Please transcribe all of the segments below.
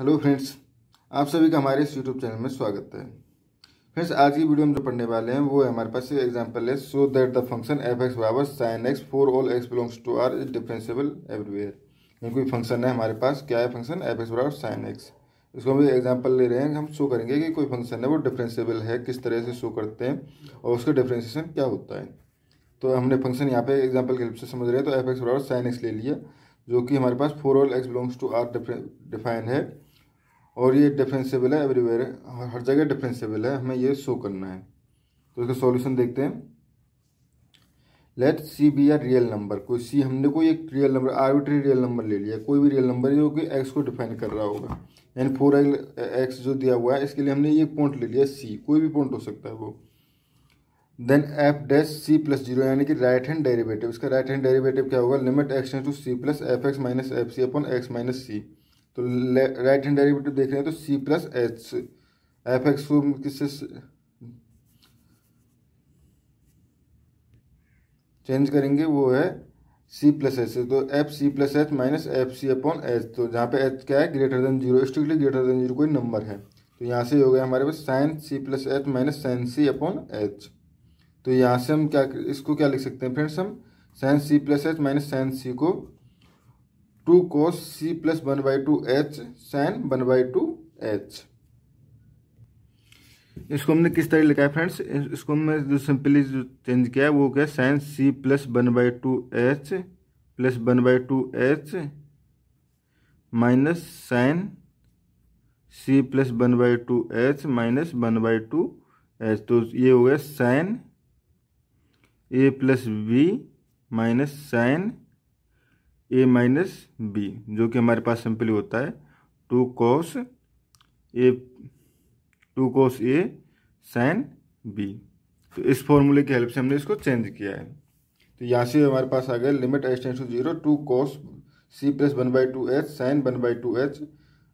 hello friends आप सभी का हमारे इस यूट्यूब चैनल में स्वागत है फ्रेंड्स आज की वीडियो हम जो पढ़ने वाले हैं वो है हमारे पास एक एग्जांपल है so that the function F X बराबर sine X for all X belongs to R is differentiable everywhere ये कोई फंक्शन है हमारे पास क्या है फंक्शन एफ एक्स बराबर साइन एक्स इसको हम एग्जाम्पल ले रहे हैं हम शो करेंगे कि कोई फंक्शन है वो डिफ्रेंसेबल है किस तरह से शो करते हैं और उसका डिफ्रेंसिएशन क्या होता है तो हमने फंक्शन यहाँ पे एग्जाम्पल के रूप से समझ रहे हैं तो एफ एक्स बराबर साइन एक्स ले लिया जो कि हमारे पास for all X belongs to R define है और ये डिफ्रेंसेबल है एवरीवेयर हर जगह डिफ्रेंसेबल है हमें ये शो करना है तो इसका सॉल्यूशन देखते हैं let C be R real number कोई सी हमने कोई एक real number arbitrary real number ले लिया कोई भी रियल नंबर जो कि एक्स को डिफाइन कर रहा होगा यानी फोर एक्स जो दिया हुआ है इसके लिए हमने ये पॉइंट ले लिया सी कोई भी पॉइंट हो सकता है वो then F dash C plus zero यानी कि राइट हैंड डेरिवेटिव इसका राइट हैंड डेरिवेटिव क्या होगा limit X to C plus F x minus F C upon X minus C तो राइट हैंड डेरिवेटिव देख रहे हैं तो C plus H F X को किससे चेंज करेंगे वो है सी प्लस एच तो F C plus H minus F C upon H तो जहाँ पे एच क्या है greater than zero strictly greater than zero कोई नंबर है तो यहाँ से हो गया हमारे पास sine C plus H minus sine C upon H तो यहाँ से हम क्या इसको क्या लिख सकते हैं फ्रेंड्स हम sine C plus H minus sine C को two cos C plus one by two H sine one by two H इसको हमने किस तरह लिखा है फ्रेंड्स इसको हमने जो सिंपली जो चेंज किया है वो क्या sine C plus one by two H plus one by two H minus sine C plus one by two H minus one by two H तो ये हो गया sine A plus B minus sine A minus B जो कि हमारे पास simply होता है two cos A two cos A sine B तो इस फॉर्मूले की हेल्प से हमने इसको चेंज किया है तो यहाँ से हमारे पास आ गया limit h tends to zero two cos c plus one by two H sine one by two h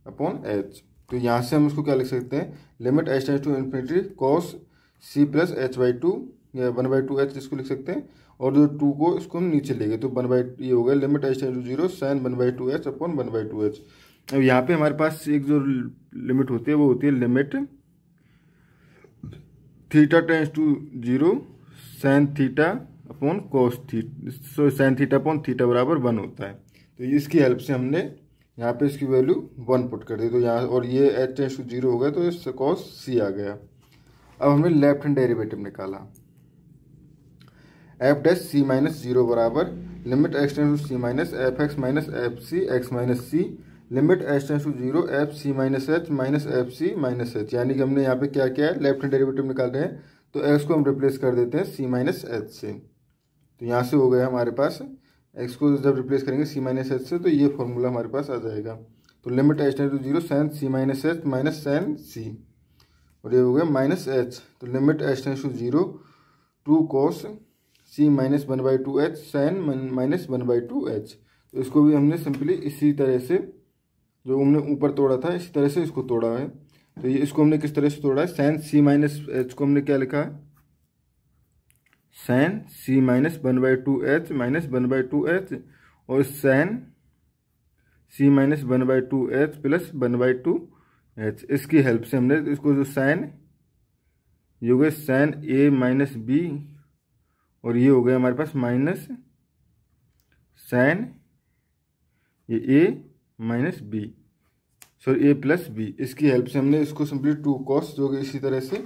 upon H तो यहाँ से हम इसको क्या लिख सकते हैं limit h tends to infinity cos c plus h by two या वन बाई टू एच इसको लिख सकते हैं और जो टू को इसको हम नीचे ले गए तो वन बाई ये हो गया limit h tends to zero sine one by two h upon one by two h अब यहाँ पे हमारे पास एक जो लिमिट होती है वो होती है limit theta tends to zero sine theta upon cos theta so sine theta upon theta बराबर वन होता है तो इसकी हेल्प से हमने यहाँ पे इसकी वैल्यू वन पुट कर दी तो यहाँ और ये एच टेंस टू जीरो हो गया तो इससे कॉस सी आ गया अब हमने लेफ्ट हैंड डेरिवेटिव निकाला f dash c minus zero बराबर limit x tends to c minus f x minus F c x minus c limit h tends to zero f c minus h minus F c minus h यानी कि हमने यहाँ पे क्या किया है left hand derivative निकाल रहे हैं तो एक्स को हम रिप्लेस कर देते हैं सी माइनस एच से तो यहाँ से हो गया हमारे पास एक्स को जब रिप्लेस करेंगे सी माइनस एच से तो ये फॉर्मूला हमारे पास आ जाएगा तो limit x tends tends to zero sine c minus h minus sine c और ये हो गया माइनस एच तो limit x tends tends to zero two cos c minus one by two H sine minus one by two H तो इसको भी हमने simply इसी तरह से जो हमने ऊपर तोड़ा था इसी तरह से इसको तोड़ा है तो ये इसको हमने किस तरह से तोड़ा है साइन सी माइनस एच को हमने क्या लिखा है sine c minus one by two H minus one by two h और sine c minus one by two H plus one by two h इसकी हेल्प से हमने इसको जो साइन ये हो साइन ए माइनस बी और ये हो गया हमारे पास माइनस साइन ये a minus b sorry a plus b इसकी हेल्प से हमने इसको सिंपली टू कॉस जो कि इसी तरह से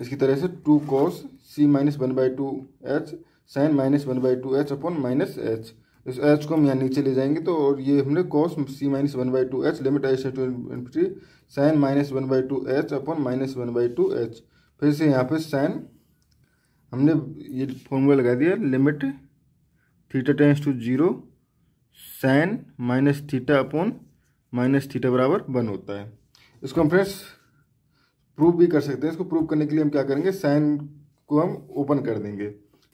इसकी तरह से two cos c minus one by two H sine minus one by two h upon minus h इस एच को हम यहाँ नीचे ले जाएंगे तो और ये हमने cos c minus one by two h limit I to sine minus one by two h upon minus one by two h फिर से यहाँ पे साइन हमने ये फॉर्मूला लगा दिया limit theta tends to zero sine minus theta upon minus theta बराबर one होता है इसको हम फ्रेंड्स प्रूव भी कर सकते हैं इसको प्रूव करने के लिए हम क्या करेंगे साइन को हम ओपन कर देंगे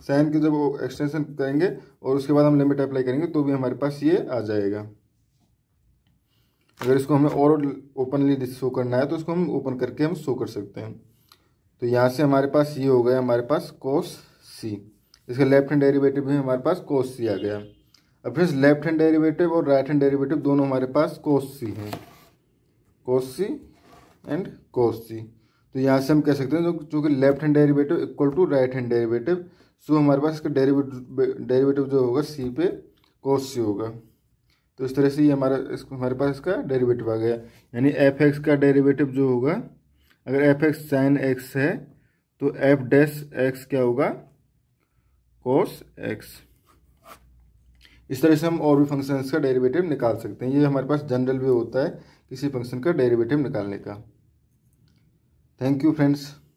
साइन के जब एक्सटेंशन करेंगे और उसके बाद हम लिमिट अप्लाई करेंगे तो भी हमारे पास ये आ जाएगा अगर इसको हमें और ओपनली शो करना है तो इसको हम ओपन करके हम शो कर सकते हैं तो यहाँ से हमारे पास ये हो गया हमारे पास कोस सी इसका लेफ्ट हैंड डेरिवेटिव भी हमारे पास कोस सी आ गया अब फ्रेंड्स लेफ्ट हैंड डेरिवेटिव और राइट हैंड डेरिवेटिव दोनों हमारे पास कोस सी हैं कोस सी एंड कोस सी तो यहाँ से हम कह सकते हैं जो चूँकि left hand derivative equal to right hand derivative so हमारे पास इसका डेरिवेटिव डेरिवेटिव जो होगा सी पे कोस सी होगा तो इस तरह से ये हमारा हमारे पास इसका डेरिवेटिव आ गया यानी एफ एक्स का डेरिवेटिव जो होगा अगर एफ एक्स साइन एक्स है तो एफ डैश एक्स क्या होगा कोस एक्स इस तरह से हम और भी फंक्शंस का डेरिवेटिव निकाल सकते हैं ये हमारे पास जनरल भी होता है किसी फंक्शन का डेरिवेटिव निकालने का थैंक यू फ्रेंड्स